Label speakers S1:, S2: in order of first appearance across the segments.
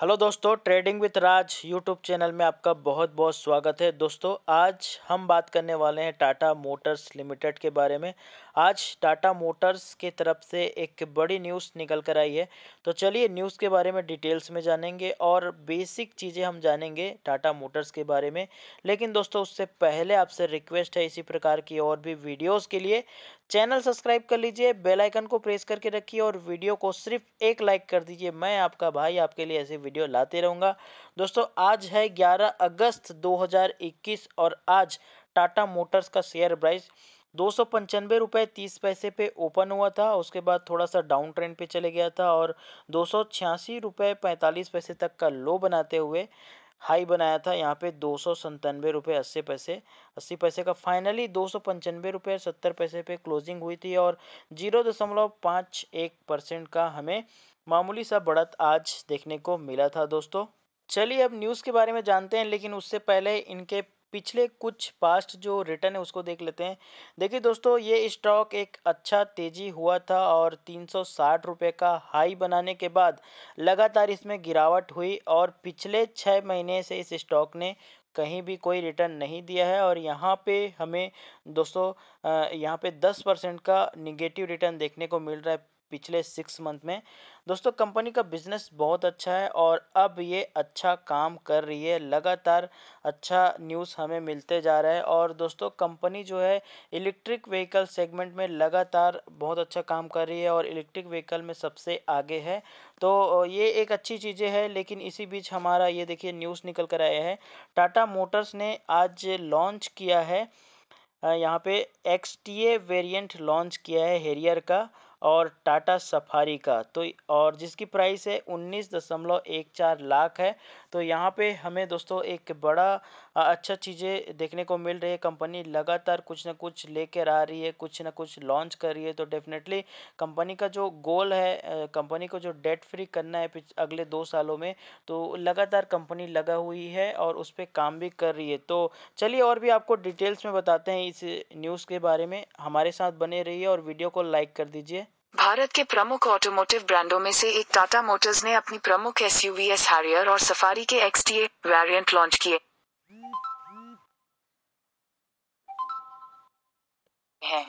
S1: hello दोस्तों trading with Raj YouTube channel में आपका बहुत बहुत स्वागत है दोस्तों आज हम बात करने वाले हैं टाटा मोटर्स लिमिटेड के बारे में आज टाटा मोटर्स की तरफ से एक बड़ी न्यूज़ निकल कर आई है तो चलिए न्यूज़ के बारे में डिटेल्स में जानेंगे और बेसिक चीज़ें हम जानेंगे टाटा मोटर्स के बारे में लेकिन दोस्तों उससे पहले आपसे रिक्वेस्ट है इसी प्रकार की और भी वीडियोज़ के लिए चैनल सब्सक्राइब कर लीजिए बेल आइकन को प्रेस करके रखिए और वीडियो को सिर्फ एक लाइक कर दीजिए मैं आपका भाई आपके लिए ऐसे वीडियो लाते रहूँगा दोस्तों आज है 11 अगस्त 2021 और आज टाटा मोटर्स का शेयर प्राइस दो सौ पंचानवे रुपये तीस पैसे पे ओपन हुआ था उसके बाद थोड़ा सा डाउन ट्रेंड पे चले गया था और दो सौ छियासी रुपये पैंतालीस पैसे तक का लो बनाते हुए हाई बनाया था यहाँ पे दो सौ संतानवे रुपये अस्सी पैसे अस्सी पैसे का फाइनली दो सौ पंचानवे रुपये सत्तर पैसे पे क्लोजिंग हुई थी और जीरो दशमलव पाँच एक परसेंट का हमें मामूली सा बढ़त आज देखने को मिला था दोस्तों चलिए अब न्यूज़ के बारे में जानते हैं लेकिन उससे पहले इनके पिछले कुछ पास्ट जो रिटर्न है उसको देख लेते हैं देखिए दोस्तों ये स्टॉक एक अच्छा तेजी हुआ था और 360 रुपए का हाई बनाने के बाद लगातार इसमें गिरावट हुई और पिछले छः महीने से इस स्टॉक ने कहीं भी कोई रिटर्न नहीं दिया है और यहाँ पे हमें दोस्तों यहाँ पे 10 परसेंट का निगेटिव रिटर्न देखने को मिल रहा है पिछले सिक्स मंथ में दोस्तों कंपनी का बिजनेस बहुत अच्छा है और अब ये अच्छा काम कर रही है लगातार अच्छा न्यूज़ हमें मिलते जा रहा है और दोस्तों कंपनी जो है इलेक्ट्रिक व्हीकल सेगमेंट में लगातार बहुत अच्छा काम कर रही है और इलेक्ट्रिक व्हीकल में सबसे आगे है तो ये एक अच्छी चीज़ें है लेकिन इसी बीच हमारा ये देखिए न्यूज़ निकल कर आया है टाटा मोटर्स ने आज लॉन्च किया है यहाँ पे X T A variant launch किया है हेरियर का और टाटा सफारी का तो और जिसकी प्राइस है उन्नीस दशमलव एक चार लाख है तो यहाँ पे हमें दोस्तों एक बड़ा अच्छा चीज़ें देखने को मिल रही है कंपनी लगातार कुछ ना कुछ लेकर आ रही है कुछ ना कुछ लॉन्च कर रही है तो डेफिनेटली कंपनी का जो गोल है कंपनी को जो डेट फ्री करना है अगले दो सालों में तो लगातार कंपनी लगा हुई है और उस पर काम भी कर रही है तो चलिए और भी आपको डिटेल्स में बताते हैं इस न्यूज़ के बारे में हमारे साथ बने रहिए और वीडियो को लाइक कर दीजिए
S2: भारत के प्रमुख ऑटोमोटिव ब्रांडों में से एक टाटा मोटर्स ने अपनी प्रमुख वी एस हैरियर और सफारी के ए वेरियंट लॉन्च किए हैं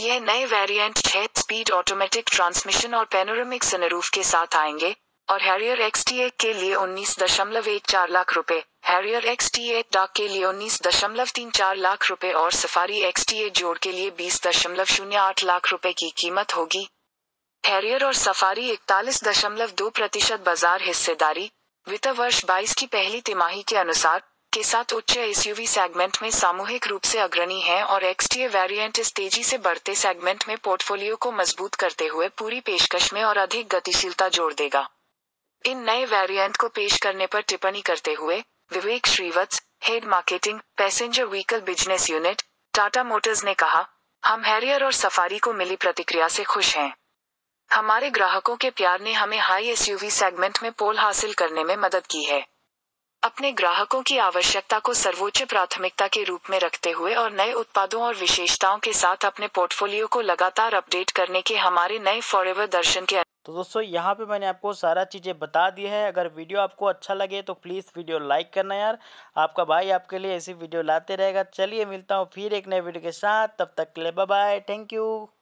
S2: यह नए वेरिएंट छह स्पीड ऑटोमेटिक ट्रांसमिशन और पेनोरमिक सनरूफ के साथ आएंगे और हैरियर एक्स टी के लिए उन्नीस दशमलव एक चार लाख रुपए हैरियर एक्स टी डाक के लिए उन्नीस दशमलव तीन चार लाख रुपए और सफारी एक्स टी जोड़ के लिए बीस दशमलव शून्य आठ लाख रुपए की कीमत होगी हैरियर और सफारी इकतालीस दशमलव दो प्रतिशत बाजार हिस्सेदारी वित्त वर्ष बाईस की पहली तिमाही के अनुसार के साथ उच्च एसयूवी सेगमेंट में सामूहिक रूप से अग्रणी है और एक्सटीए वेरिएंट इस तेजी से बढ़ते सेगमेंट में पोर्टफोलियो को मजबूत करते हुए पूरी पेशकश में और अधिक गतिशीलता जोड़ देगा इन नए वेरिएंट को पेश करने पर टिप्पणी करते हुए Vivek Shrivatsa head marketing passenger vehicle business unit Tata Motors ने कहा हम हैरियर और सफारी को मिली प्रतिक्रिया से खुश हैं हमारे ग्राहकों के प्यार ने हमें हाई एसयूवी सेगमेंट में पोल हासिल करने में मदद की है अपने ग्राहकों की आवश्यकता को सर्वोच्च प्राथमिकता के रूप में रखते हुए और नए उत्पादों और विशेषताओं के साथ अपने पोर्टफोलियो को लगातार अपडेट करने के हमारे नए फॉरेवर दर्शन के
S1: तो दोस्तों यहाँ पे मैंने आपको सारा चीज़ें बता दी है अगर वीडियो आपको अच्छा लगे तो प्लीज़ वीडियो लाइक करना यार आपका भाई आपके लिए ऐसी वीडियो लाते रहेगा चलिए मिलता हूँ फिर एक नए वीडियो के साथ तब तक के लिए बाय थैंक यू